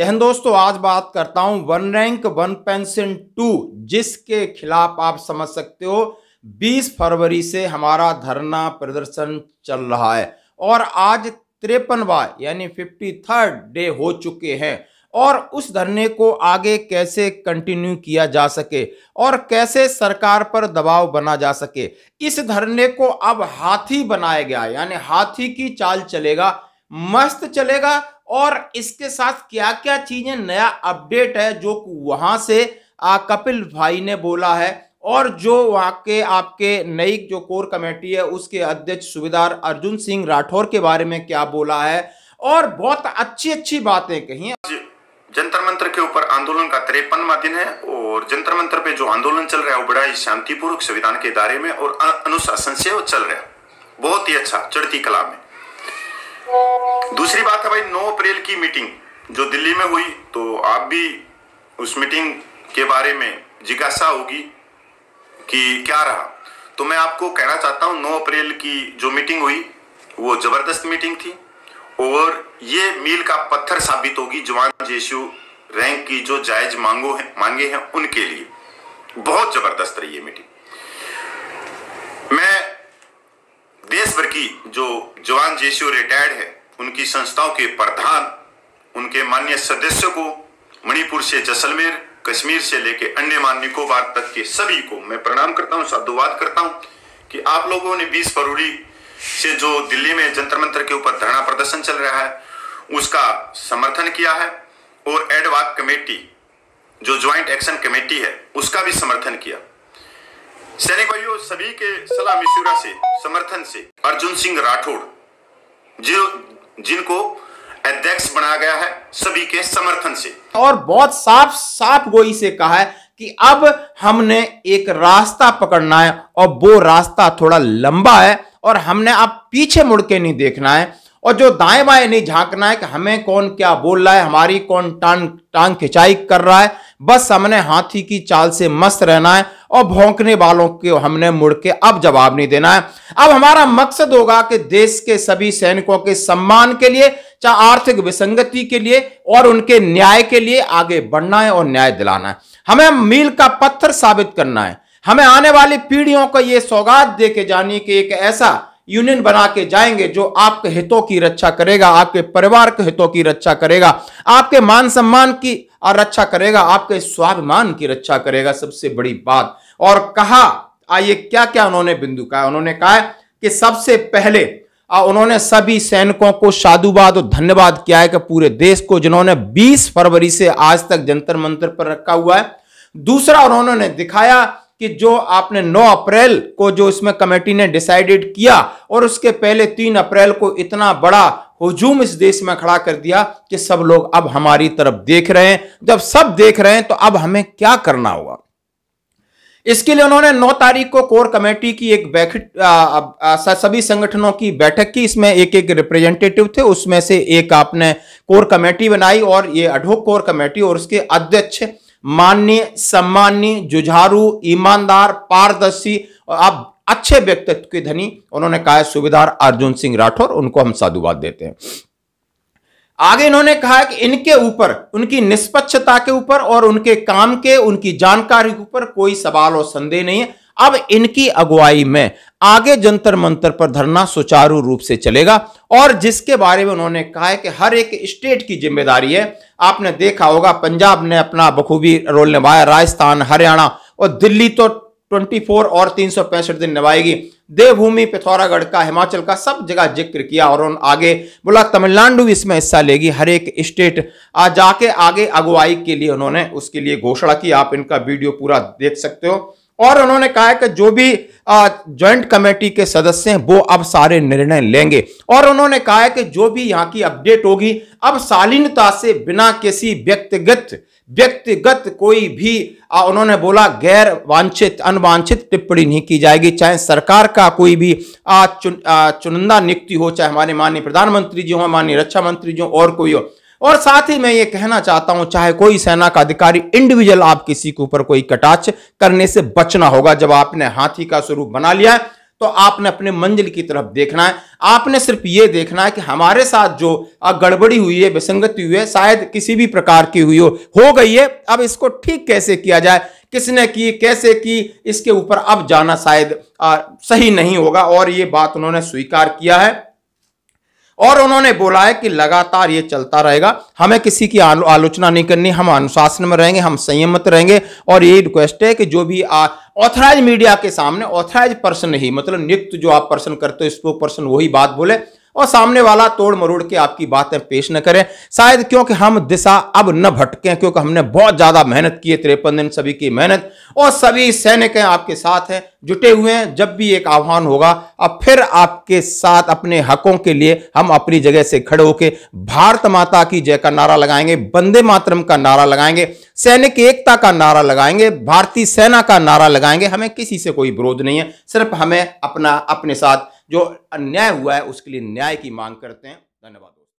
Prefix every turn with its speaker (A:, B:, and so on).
A: जहन दोस्तों आज बात करता हूं वन रैंक वन पेंशन टू जिसके खिलाफ आप समझ सकते हो 20 फरवरी से हमारा धरना प्रदर्शन चल रहा है और आज तिरपनवा यानी फिफ्टी थर्ड डे हो चुके हैं और उस धरने को आगे कैसे कंटिन्यू किया जा सके और कैसे सरकार पर दबाव बना जा सके इस धरने को अब हाथी बनाया गया यानी हाथी की चाल चलेगा मस्त चलेगा और इसके साथ क्या क्या चीजें नया अपडेट है जो वहां से आ, कपिल भाई ने बोला है और जो वहाँ के आपके नई जो कोर कमेटी है उसके अध्यक्ष सुबेदार अर्जुन सिंह राठौर के बारे में क्या बोला है और बहुत अच्छी अच्छी बातें कही
B: जंतर मंत्र के ऊपर आंदोलन का तिरपनवा दिन है और जंतर मंत्र पे जो आंदोलन चल रहा है वो बड़ा ही शांतिपूर्वक संविधान के दायरे में और अनुशासन से वो चल रहा है बहुत ही अच्छा चढ़ती कला में दूसरी बात है भाई 9 अप्रैल की मीटिंग जो दिल्ली में हुई तो आप भी उस मीटिंग के बारे में जिज्ञासा होगी कि क्या रहा तो मैं आपको कहना चाहता हूँ 9 अप्रैल की जो मीटिंग हुई वो जबरदस्त मीटिंग थी और ये मील का पत्थर साबित होगी जवान जेशु रैंक की जो जायज मांगो है मांगे हैं उनके लिए बहुत जबरदस्त रही है मीटिंग मैं देश भर की जो जवान जेशु रिटायर्ड है उनकी संस्थाओं के प्रधान उनके मान्य सदस्य को मणिपुर से जैसलमेर कश्मीर से लेकर अंडमान निकोबार तक के सभी को मैं प्रणाम करता हूँ साधुवाद करता हूँ कि आप लोगों ने 20 फरवरी से जो दिल्ली में जंतर मंत्र के ऊपर धरना प्रदर्शन चल रहा है उसका समर्थन किया है और एडवाक कमेटी जो ज्वाइंट एक्शन कमेटी है उसका भी समर्थन किया सैनिक भाइयों सभी के सलाह मिश्रा से समर्थन से अर्जुन सिंह राठौड़ जो जिनको अध्यक्ष बनाया गया है सभी के समर्थन से
A: और बहुत साफ साफ गोई से कहा है कि अब हमने एक रास्ता पकड़ना है और वो रास्ता थोड़ा लंबा है और हमने आप पीछे मुड़ के नहीं देखना है और जो दाएं बाएं नहीं झांकना है कि हमें कौन क्या बोल रहा है हमारी कौन टांग टांग खिंचाई कर रहा है बस हमने हाथी की चाल से मस्त रहना है और भौंकने वालों को हमने मुड़ के अब जवाब नहीं देना है अब हमारा मकसद होगा कि देश के सभी सैनिकों के सम्मान के लिए चाहे आर्थिक विसंगति के लिए और उनके न्याय के लिए आगे बढ़ना है और न्याय दिलाना है हमें मील का पत्थर साबित करना है हमें आने वाली पीढ़ियों को यह सौगात दे के जानी कि एक ऐसा यूनियन बना के जाएंगे जो आपके हितों की रक्षा करेगा आपके परिवार के हितों की रक्षा करेगा आपके मान सम्मान की और रक्षा करेगा आपके स्वाभिमान की रक्षा करेगा सबसे बड़ी बात और कहा आइए क्या क्या उन्होंने बिंदु कहा उन्होंने कहा कि सबसे पहले उन्होंने सभी सैनिकों को साधुवाद और धन्यवाद किया है कि पूरे देश को जिन्होंने 20 फरवरी से आज तक जंतर मंतर पर रखा हुआ है दूसरा उन्होंने दिखाया कि जो आपने 9 अप्रैल को जो इसमें कमेटी ने डिसाइडेड किया और उसके पहले 3 अप्रैल को इतना बड़ा हुजूम इस देश में खड़ा कर दिया कि सब लोग अब हमारी तरफ देख रहे हैं जब सब देख रहे हैं तो अब हमें क्या करना होगा इसके लिए उन्होंने 9 तारीख को कोर कमेटी की एक बैठक सभी संगठनों की बैठक की इसमें एक एक रिप्रेजेंटेटिव थे उसमें से एक आपने कोर कमेटी बनाई और ये अडोक कोर कमेटी और उसके अध्यक्ष मान्य सम्मान्य जुझारू ईमानदार पारदर्शी और आप अच्छे व्यक्तित्व के धनी उन्होंने कहा है सुबेदार अर्जुन सिंह राठौर उनको हम साधुवाद देते हैं आगे इन्होंने कहा है कि इनके ऊपर उनकी निष्पक्षता के ऊपर और उनके काम के उनकी जानकारी के ऊपर कोई सवाल और संदेह नहीं है अब इनकी अगुवाई में आगे जंतर मंतर पर धरना सुचारू रूप से चलेगा और जिसके बारे में उन्होंने कहा है कि हर एक स्टेट की जिम्मेदारी है आपने देखा होगा पंजाब ने अपना बखूबी रोल निभाया राजस्थान हरियाणा और दिल्ली तो 24 और तीन दिन निभाएगी देवभूमि पिथौरागढ़ का हिमाचल का सब जगह जिक्र किया और उन आगे बोला तमिलनाडु भी इसमें हिस्सा लेगी हर एक स्टेट आ जाके आगे अगुवाई के लिए उन्होंने उसके लिए घोषणा की आप इनका वीडियो पूरा देख सकते हो और उन्होंने कहा है कि जो भी ज्वाइंट कमेटी के सदस्य हैं वो अब सारे निर्णय लेंगे और उन्होंने कहा है कि जो भी यहाँ की अपडेट होगी अब शालीनता से बिना किसी व्यक्तिगत व्यक्तिगत कोई भी आ, उन्होंने बोला गैर वांछित अनवांछित टिप्पणी नहीं की जाएगी चाहे सरकार का कोई भी आ, चुन, आ, चुनिंदा नियुक्ति हो चाहे हमारे माननीय प्रधानमंत्री जी हो माननीय रक्षा मंत्री जी हो और कोई हो और साथ ही मैं ये कहना चाहता हूं चाहे कोई सेना का अधिकारी इंडिविजुअल आप किसी के ऊपर कोई कटाच करने से बचना होगा जब आपने हाथी का स्वरूप बना लिया है तो आपने अपने मंजिल की तरफ देखना है आपने सिर्फ ये देखना है कि हमारे साथ जो गड़बड़ी हुई है विसंगति हुई है शायद किसी भी प्रकार की हुई हो हो गई है अब इसको ठीक कैसे किया जाए किसने की कैसे की इसके ऊपर अब जाना शायद सही नहीं होगा और ये बात उन्होंने स्वीकार किया है और उन्होंने बोला है कि लगातार ये चलता रहेगा हमें किसी की आलो, आलोचना नहीं करनी हम अनुशासन में रहेंगे हम संयमित रहेंगे और यही रिक्वेस्ट है कि जो भी ऑथराइज मीडिया के सामने ऑथराइज पर्सन ही मतलब नियुक्त जो आप पर्सन करते हो स्पोक पर्सन वही बात बोले और सामने वाला तोड़ मरोड़ के आपकी बातें पेश न करें शायद क्योंकि हम दिशा अब न भटकें क्योंकि हमने बहुत ज़्यादा मेहनत की है तिरपन दिन सभी की मेहनत और सभी सैनिक हैं आपके साथ हैं जुटे हुए हैं जब भी एक आह्वान होगा अब फिर आपके साथ अपने हकों के लिए हम अपनी जगह से खड़े होकर भारत माता की जय का नारा लगाएंगे बंदे मातरम का नारा लगाएंगे सैनिक एकता का नारा लगाएंगे भारतीय सेना का नारा लगाएंगे हमें किसी से कोई विरोध नहीं है सिर्फ हमें अपना अपने साथ जो अन्याय हुआ है उसके लिए न्याय की मांग करते हैं धन्यवाद